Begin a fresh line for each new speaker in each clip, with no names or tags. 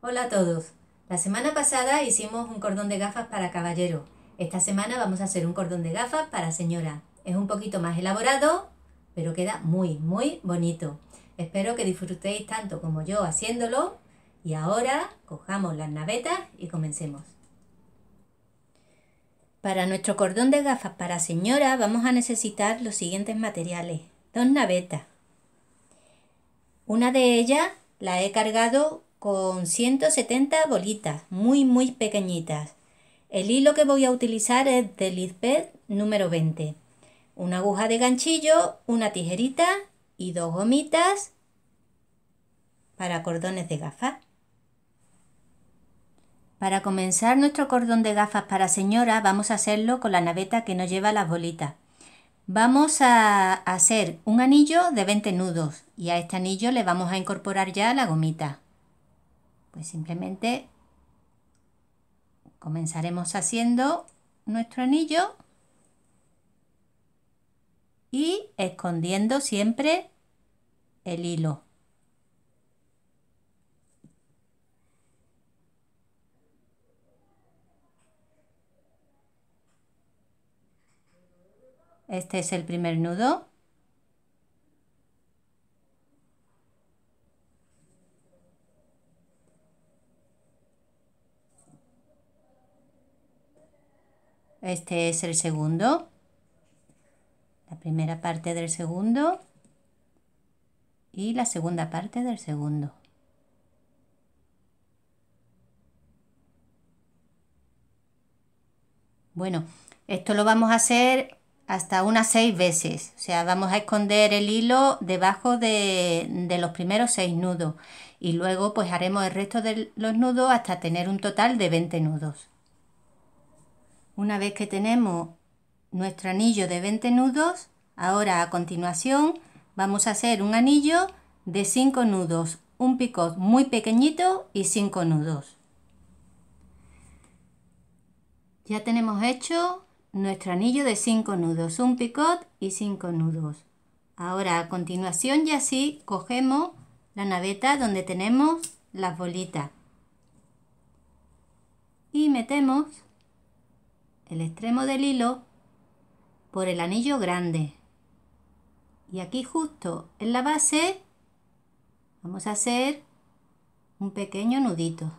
Hola a todos. La semana pasada hicimos un cordón de gafas para caballero. Esta semana vamos a hacer un cordón de gafas para señora. Es un poquito más elaborado, pero queda muy, muy bonito. Espero que disfrutéis tanto como yo haciéndolo. Y ahora cojamos las navetas y comencemos. Para nuestro cordón de gafas para señora vamos a necesitar los siguientes materiales. Dos navetas. Una de ellas la he cargado con 170 bolitas muy muy pequeñitas. El hilo que voy a utilizar es del número 20. Una aguja de ganchillo, una tijerita y dos gomitas para cordones de gafas. Para comenzar nuestro cordón de gafas para señora vamos a hacerlo con la naveta que nos lleva las bolitas. Vamos a hacer un anillo de 20 nudos y a este anillo le vamos a incorporar ya la gomita. Pues simplemente comenzaremos haciendo nuestro anillo y escondiendo siempre el hilo. Este es el primer nudo. Este es el segundo. La primera parte del segundo. Y la segunda parte del segundo. Bueno, esto lo vamos a hacer hasta unas seis veces. O sea, vamos a esconder el hilo debajo de, de, los primeros seis nudos. Y luego pues haremos el resto de los nudos hasta tener un total de 20 nudos. Una vez que tenemos nuestro anillo de 20 nudos, ahora a continuación vamos a hacer un anillo de 5 nudos, un picot muy pequeñito y 5 nudos. Ya tenemos hecho nuestro anillo de 5 nudos, un picot y 5 nudos. Ahora a continuación y así cogemos la naveta donde tenemos las bolitas y metemos el extremo del hilo por el anillo grande. Y aquí justo en la base vamos a hacer un pequeño nudito.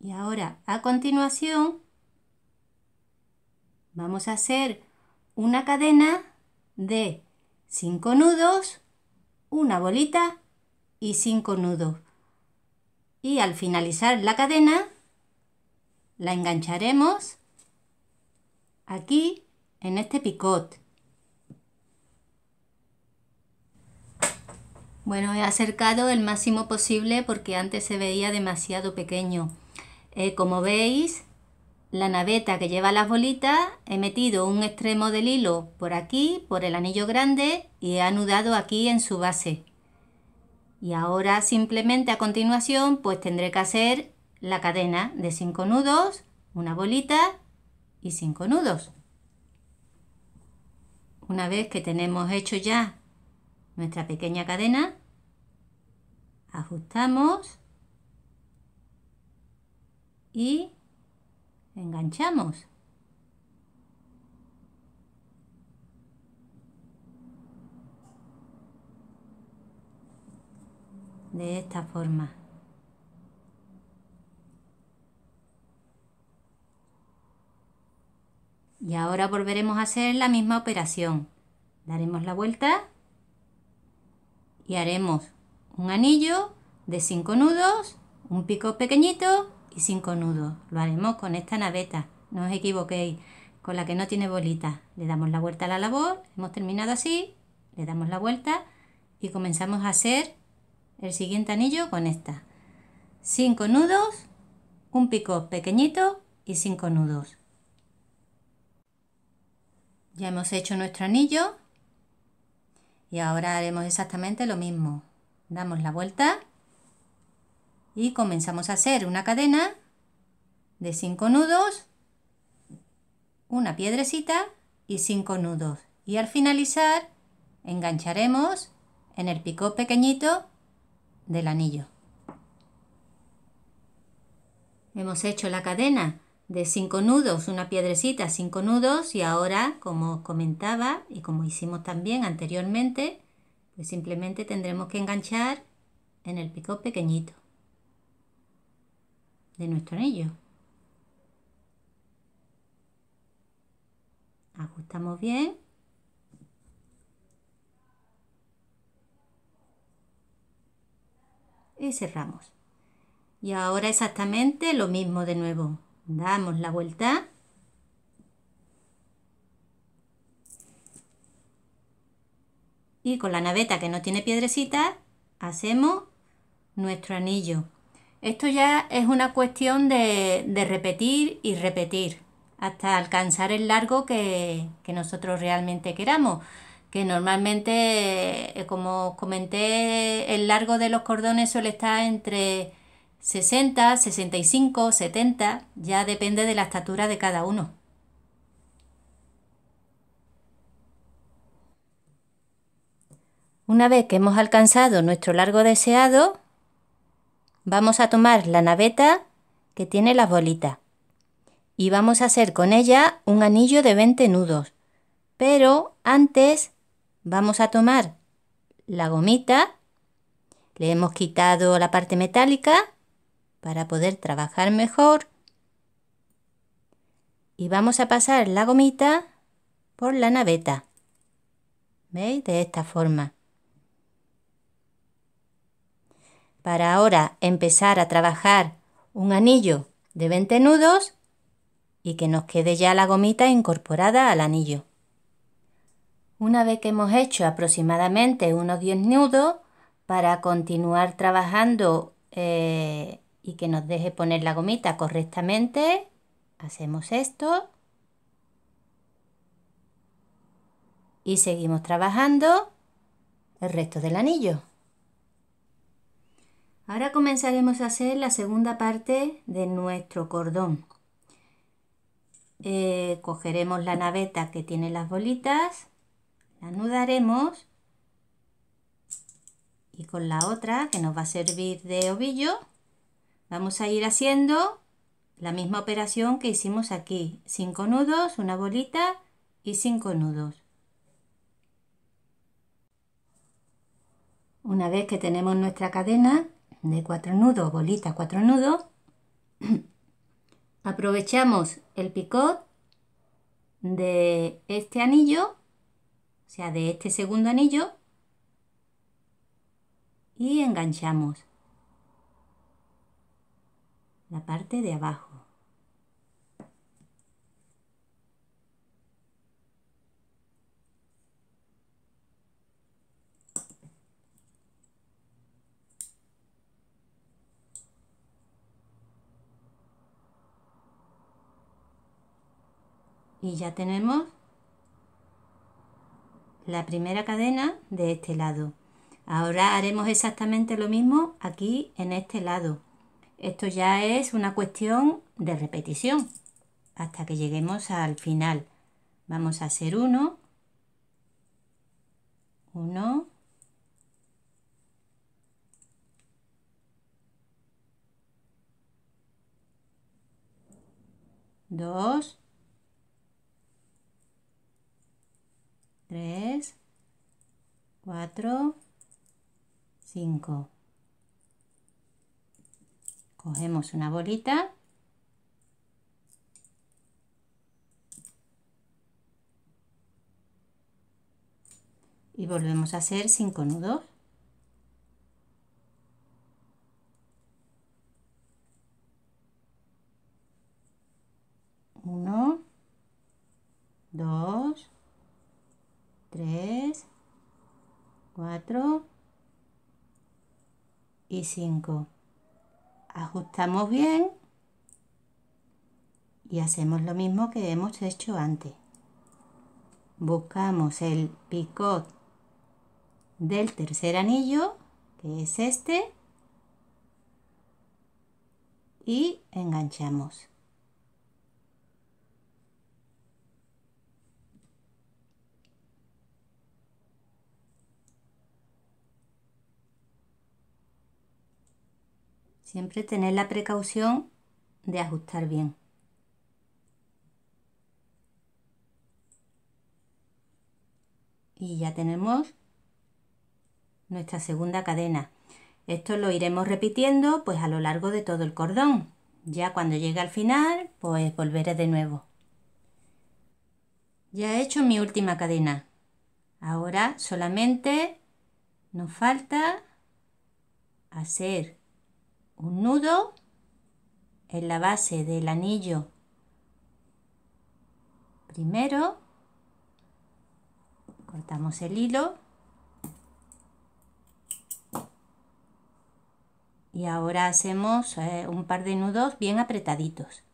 Y ahora, a continuación, vamos a hacer una cadena de 5 nudos, una bolita y 5 nudos. Y al finalizar la cadena, la engancharemos aquí en este picot. Bueno, he acercado el máximo posible porque antes se veía demasiado pequeño. Eh, como veis, la naveta que lleva las bolitas, he metido un extremo del hilo por aquí, por el anillo grande y he anudado aquí en su base. Y ahora simplemente a continuación pues tendré que hacer la cadena de 5 nudos, una bolita y 5 nudos. Una vez que tenemos hecho ya nuestra pequeña cadena, ajustamos y enganchamos. De esta forma. Y ahora volveremos a hacer la misma operación. Daremos la vuelta y haremos un anillo de 5 nudos, un pico pequeñito y cinco nudos. Lo haremos con esta naveta, no os equivoquéis, con la que no tiene bolita. Le damos la vuelta a la labor, hemos terminado así, le damos la vuelta y comenzamos a hacer el siguiente anillo con esta. Cinco nudos, un pico pequeñito y cinco nudos. Ya hemos hecho nuestro anillo y ahora haremos exactamente lo mismo. Damos la vuelta y comenzamos a hacer una cadena de 5 nudos, una piedrecita y 5 nudos. Y al finalizar engancharemos en el picot pequeñito del anillo. Hemos hecho la cadena de 5 nudos, una piedrecita, 5 nudos y ahora, como comentaba y como hicimos también anteriormente, pues simplemente tendremos que enganchar en el picot pequeñito de nuestro anillo. Ajustamos bien. Y cerramos. Y ahora exactamente lo mismo de nuevo. Damos la vuelta. Y con la naveta que no tiene piedrecita, hacemos nuestro anillo. Esto ya es una cuestión de, repetir y repetir hasta alcanzar el largo que, que nosotros realmente queramos que normalmente, eh, como comenté, el largo de los cordones suele estar entre 60, 65, 70, ya depende de la estatura de cada uno. Una vez que hemos alcanzado nuestro largo deseado, vamos a tomar la naveta que tiene las bolitas y vamos a hacer con ella un anillo de 20 nudos. Pero antes vamos a tomar la gomita, le hemos quitado la parte metálica para poder trabajar mejor y vamos a pasar la gomita por la naveta. ¿Veis? De esta forma. para ahora empezar a trabajar un anillo de 20 nudos y que nos quede ya la gomita incorporada al anillo. Una vez que hemos hecho aproximadamente unos 10 nudos, para continuar trabajando eh, y que nos deje poner la gomita correctamente, hacemos esto. Y seguimos trabajando el resto del anillo. Ahora comenzaremos a hacer la segunda parte de nuestro cordón. Eh, cogeremos la naveta que tiene las bolitas, la anudaremos y con la otra que nos va a servir de ovillo vamos a ir haciendo la misma operación que hicimos aquí. 5 nudos, una bolita y 5 nudos. Una vez que tenemos nuestra cadena, de cuatro nudos, bolita cuatro nudos, aprovechamos el picot de este anillo, o sea, de este segundo anillo, y enganchamos la parte de abajo. y ya tenemos la primera cadena de este lado. Ahora haremos exactamente lo mismo aquí en este lado. Esto ya es una cuestión de repetición hasta que lleguemos al final. Vamos a hacer uno, uno, dos, 3, 4, 5. Cogemos una bolita. Y volvemos a hacer 5 nudos. y 5. Ajustamos bien y hacemos lo mismo que hemos hecho antes. Buscamos el picot del tercer anillo, que es este, y enganchamos. Siempre tener la precaución de ajustar bien. Y ya tenemos nuestra segunda cadena. Esto lo iremos repitiendo pues a lo largo de todo el cordón. Ya cuando llegue al final, pues volveré de nuevo. Ya he hecho mi última cadena. Ahora solamente nos falta hacer un nudo en la base del anillo primero, cortamos el hilo y ahora hacemos eh, un par de nudos bien apretaditos.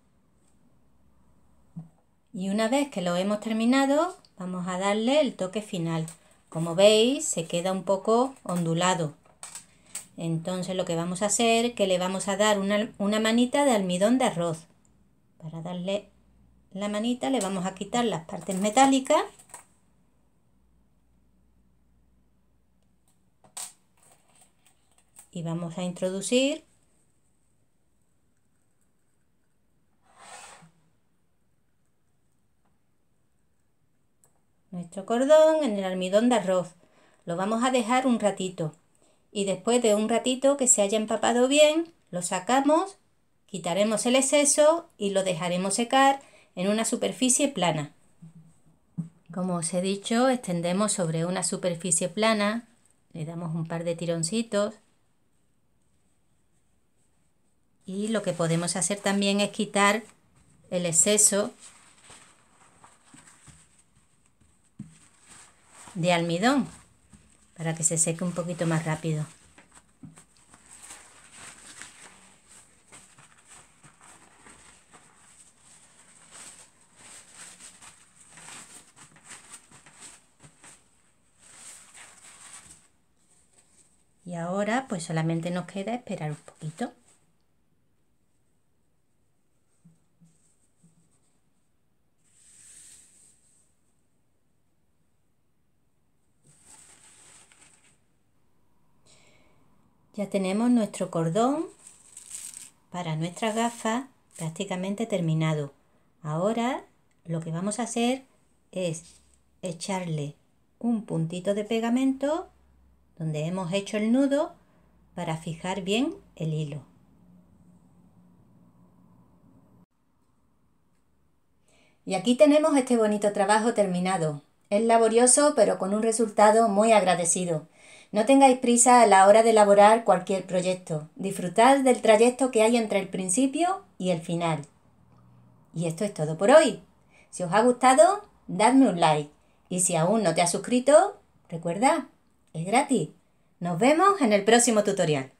Y una vez que lo hemos terminado, vamos a darle el toque final. Como veis, se queda un poco ondulado. Entonces lo que vamos a hacer es que le vamos a dar una, una manita de almidón de arroz. Para darle la manita le vamos a quitar las partes metálicas. Y vamos a introducir nuestro cordón en el almidón de arroz. Lo vamos a dejar un ratito y después de un ratito que se haya empapado bien, lo sacamos, quitaremos el exceso y lo dejaremos secar en una superficie plana. Como os he dicho, extendemos sobre una superficie plana, le damos un par de tironcitos y lo que podemos hacer también es quitar el exceso de almidón para que se seque un poquito más rápido. Y ahora pues solamente nos queda esperar un poquito. Ya tenemos nuestro cordón para nuestra gafa prácticamente terminado. Ahora lo que vamos a hacer es echarle un puntito de pegamento donde hemos hecho el nudo para fijar bien el hilo. Y aquí tenemos este bonito trabajo terminado. Es laborioso pero con un resultado muy agradecido. No tengáis prisa a la hora de elaborar cualquier proyecto. Disfrutad del trayecto que hay entre el principio y el final. Y esto es todo por hoy. Si os ha gustado, dadme un like. Y si aún no te has suscrito, recuerda, es gratis. Nos vemos en el próximo tutorial.